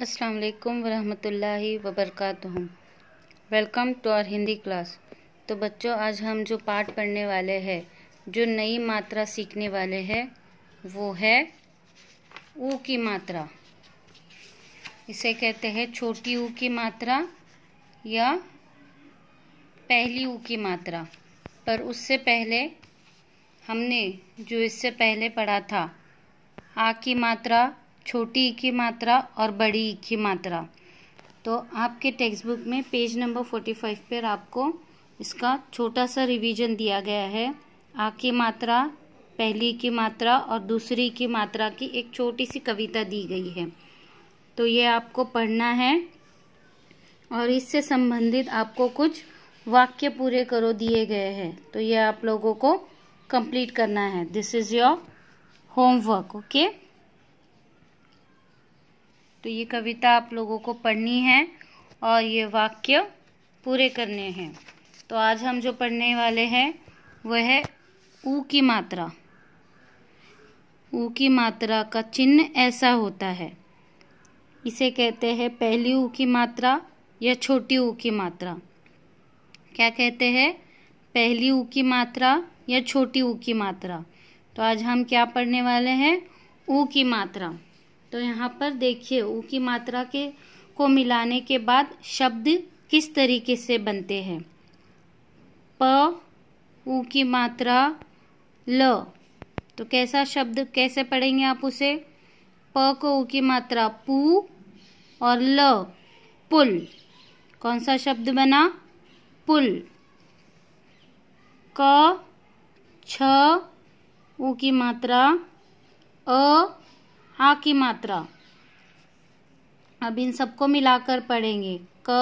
असलकम वालेकुम वबरक welcome to our Hindi class तो बच्चों आज हम जो पाठ पढ़ने वाले हैं जो नई मात्रा सीखने वाले हैं वो है ऊ की मात्रा इसे कहते हैं छोटी ऊ की मात्रा या पहली ऊ की मात्रा पर उससे पहले हमने जो इससे पहले पढ़ा था आ की मात्रा छोटी ई e की मात्रा और बड़ी ई e की मात्रा तो आपके टेक्स्ट बुक में पेज नंबर फोर्टी फाइव पर आपको इसका छोटा सा रिवीजन दिया गया है आ की मात्रा पहली e की मात्रा और दूसरी की मात्रा की एक छोटी सी कविता दी गई है तो ये आपको पढ़ना है और इससे संबंधित आपको कुछ वाक्य पूरे करो दिए गए हैं तो ये आप लोगों को कंप्लीट करना है this is your homework okay तो ये कविता आप लोगों को पढ़नी है और ये वाक्य पूरे करने हैं तो आज हम जो पढ़ने वाले हैं वह है ऊ की मात्रा ऊ की मात्रा का चिन्ह ऐसा होता है इसे कहते हैं पहली ऊ की मात्रा या छोटी ऊ की मात्रा क्या कहते हैं पहली ऊ की मात्रा या छोटी ऊ की मात्रा तो आज हम क्या पढ़ने वाले हैं ऊ की मात्रा तो यहाँ पर देखिए ऊ की मात्रा के को मिलाने के बाद शब्द किस तरीके से बनते हैं प ऊ की मात्रा ल तो कैसा शब्द कैसे पढ़ेंगे आप उसे प को ऊ की मात्रा पू और ल पुल कौन सा शब्द बना पुल क छ ऊ की मात्रा अ आ की मात्रा अब इन सबको मिलाकर पढ़ेंगे क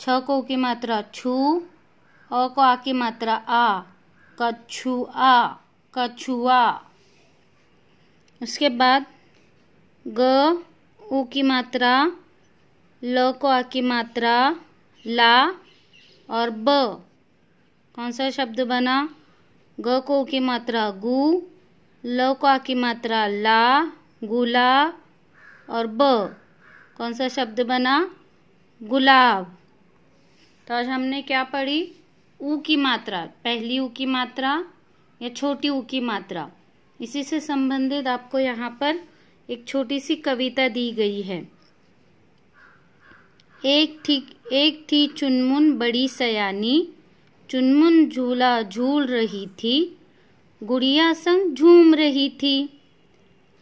छ को की मात्रा छू अ को आ की मात्रा आ कछुआ कछुआ उसके बाद ग उ की मात्रा ल को आ की मात्रा ला और ब कौन सा शब्द बना ग को की मात्रा गु ल को आ की मात्रा ला गुलाब और ब कौन सा शब्द बना गुलाब तो आज हमने क्या पढ़ी ऊ की मात्रा पहली ऊ की मात्रा या छोटी ऊ की मात्रा इसी से संबंधित आपको यहाँ पर एक छोटी सी कविता दी गई है एक ठीक एक थी चुनमुन बड़ी सयानी चुनमुन झूला झूल रही थी गुड़िया संग झूम रही थी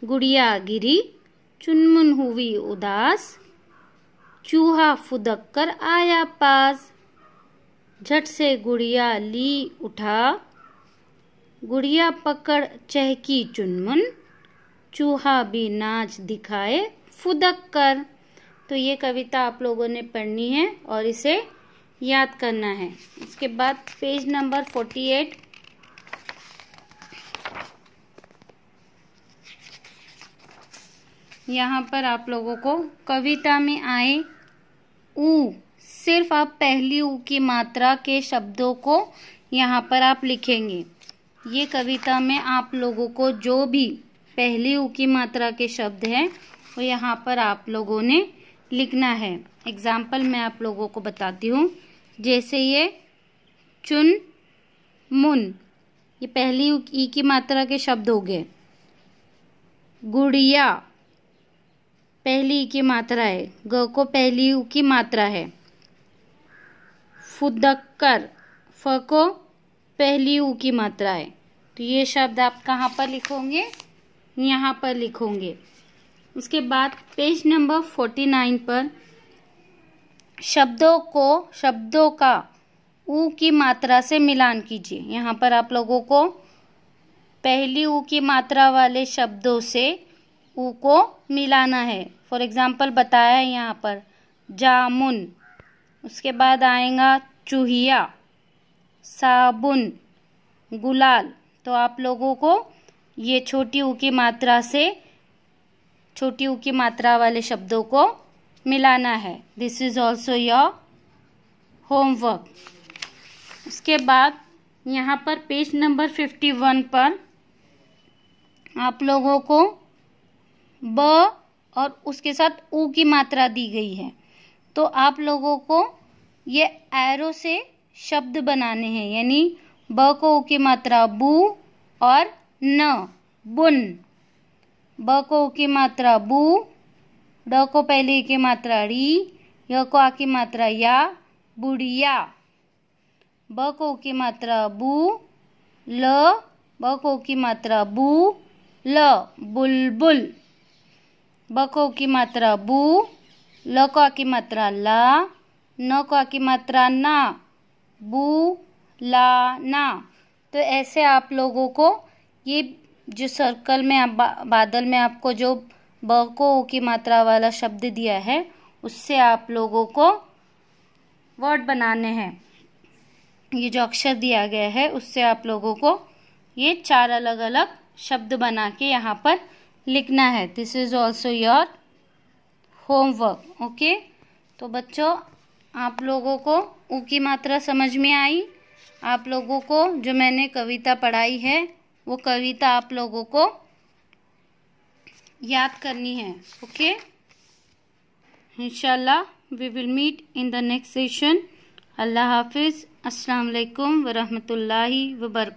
गुड़िया गिरी चुनमुन हुई उदास चूहा फुदक कर आया पास झट से गुड़िया ली उठा गुड़िया पकड़ चहकी चुनमुन चूहा भी नाच दिखाए फुदक कर तो ये कविता आप लोगों ने पढ़नी है और इसे याद करना है इसके बाद पेज नंबर फोर्टी एट यहाँ पर आप लोगों को कविता में आए उ सिर्फ आप पहली ऊ की मात्रा के शब्दों को यहाँ पर आप लिखेंगे ये कविता में आप लोगों को जो भी पहली ऊ की मात्रा के शब्द हैं वो यहाँ पर आप लोगों ने लिखना है एग्ज़ाम्पल मैं आप लोगों को बताती हूँ जैसे ये चुन मुन ये पहली ई की मात्रा के शब्द हो गए गुड़िया पहली की मात्रा है ग को पहली यू की मात्रा है फुदक्कर फ को पहली यू की मात्रा है तो ये शब्द आप कहाँ पर लिखोगे यहाँ पर लिखोगे उसके बाद पेज नंबर फोर्टी नाइन पर शब्दों को शब्दों का ऊ की मात्रा से मिलान कीजिए यहाँ पर आप लोगों को पहली ऊ की मात्रा वाले शब्दों से ऊ को मिलाना है फॉर एग्ज़ाम्पल बताया है यहाँ पर जामुन उसके बाद आएगा चूहिया साबुन गुलाल तो आप लोगों को ये छोटी ऊ की मात्रा से छोटी ऊ की मात्रा वाले शब्दों को मिलाना है this is also your homework उसके बाद यहाँ पर पेज नंबर फिफ्टी वन पर आप लोगों को ब और उसके साथ ऊ की मात्रा दी गई है तो आप लोगों को ये एरो से शब्द बनाने हैं यानी ब को ऊ की मात्रा बू और न बुन ब को ऊ की मात्रा बू ड को पहले की मात्रा री य को आ की मात्रा या बुढ़िया ब को की मात्रा बू ल ब को की मात्रा बू ल बुलबुल बुल। बको की मात्रा बू लका की मात्रा ला नका की मात्रा ना बू ला ना तो ऐसे आप लोगों को ये जो सर्कल में आप बा, बादल में आपको जो बको की मात्रा वाला शब्द दिया है उससे आप लोगों को वर्ड बनाने हैं ये जो अक्षर दिया गया है उससे आप लोगों को ये चार अलग अलग शब्द बना के यहाँ पर लिखना है this is also your homework okay तो बच्चों आप लोगों को ऊ की मात्रा समझ में आई आप लोगों को जो मैंने कविता पढ़ाई है वो कविता आप लोगों को याद करनी है ओके इंशाल्लाह we will meet in the next session अल्लाह हाफिज़ अस्सलाम वालेकुम वरहमतुल्लाहि वबरक